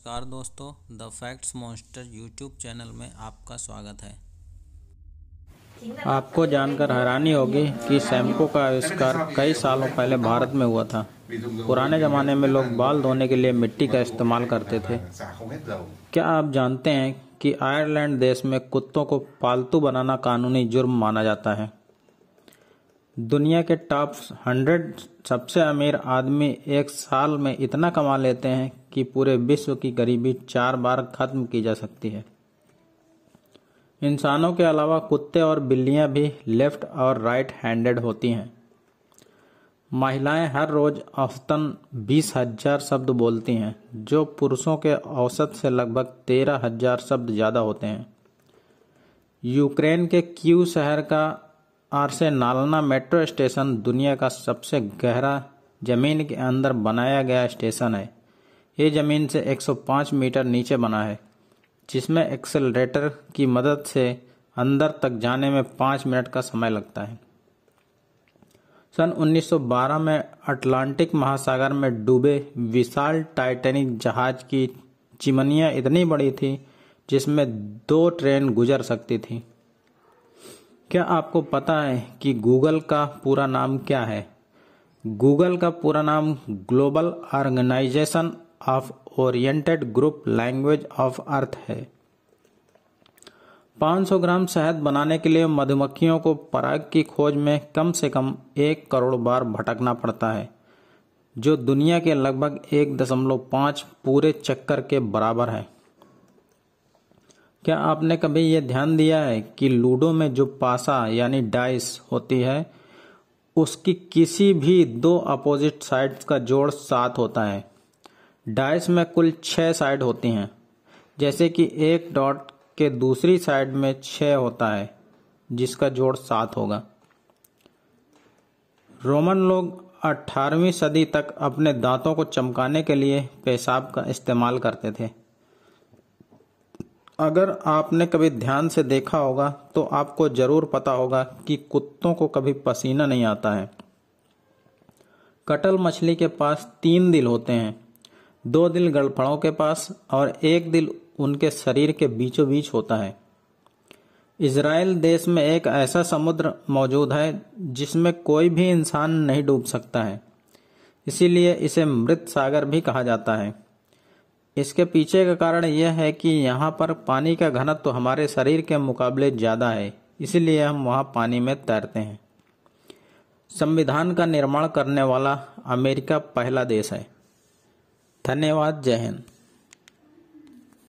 नमस्कार दोस्तों the facts monster YouTube channel में आपका स्वागत है आपको जानकर हैरानी होगी कि शैम्पू का आविष्कार कई सालों पहले भारत में हुआ था पुराने जमाने में लोग बाल धोने के लिए मिट्टी का इस्तेमाल करते थे क्या आप जानते हैं कि आयरलैंड देश में कुत्तों को पालतू बनाना कानूनी जुर्म माना जाता है दुनिया के टॉप हंड्रेड सबसे अमीर आदमी एक साल में इतना कमा लेते हैं कि पूरे विश्व की गरीबी चार बार खत्म की जा सकती है इंसानों के अलावा कुत्ते और बिल्लियां भी लेफ्ट और राइट हैंडेड होती हैं महिलाएं हर रोज औसतन बीस हजार शब्द बोलती हैं जो पुरुषों के औसत से लगभग तेरह हजार शब्द ज़्यादा होते हैं यूक्रेन के क्यू शहर का आरसे नालना मेट्रो स्टेशन दुनिया का सबसे गहरा जमीन के अंदर बनाया गया स्टेशन है ये ज़मीन से 105 मीटर नीचे बना है जिसमें एक्सेलरेटर की मदद से अंदर तक जाने में पाँच मिनट का समय लगता है सन 1912 में अटलांटिक महासागर में डूबे विशाल टाइटैनिक जहाज की चिमनियाँ इतनी बड़ी थी जिसमें दो ट्रेन गुजर सकती थी क्या आपको पता है कि गूगल का पूरा नाम क्या है गूगल का पूरा नाम global organization of oriented group language of earth है 500 ग्राम शहद बनाने के लिए मधुमक्खियों को पराग की खोज में कम से कम एक करोड़ बार भटकना पड़ता है जो दुनिया के लगभग एक दशमलव पांच पूरे चक्कर के बराबर है क्या आपने कभी यह ध्यान दिया है कि लूडो में जो पासा यानी डाइस होती है उसकी किसी भी दो अपोजिट साइड्स का जोड़ सात होता है डाइस में कुल छः साइड होती हैं जैसे कि एक डॉट के दूसरी साइड में छः होता है जिसका जोड़ सात होगा रोमन लोग 18वीं सदी तक अपने दांतों को चमकाने के लिए पेशाब का इस्तेमाल करते थे अगर आपने कभी ध्यान से देखा होगा तो आपको ज़रूर पता होगा कि कुत्तों को कभी पसीना नहीं आता है कटल मछली के पास तीन दिल होते हैं दो दिल गड़फड़ों के पास और एक दिल उनके शरीर के बीचों बीच होता है इसराइल देश में एक ऐसा समुद्र मौजूद है जिसमें कोई भी इंसान नहीं डूब सकता है इसीलिए इसे मृत सागर भी कहा जाता है इसके पीछे का कारण यह है कि यहाँ पर पानी का घनत्व तो हमारे शरीर के मुकाबले ज़्यादा है इसीलिए हम वहाँ पानी में तैरते हैं संविधान का निर्माण करने वाला अमेरिका पहला देश है धन्यवाद जय हिंद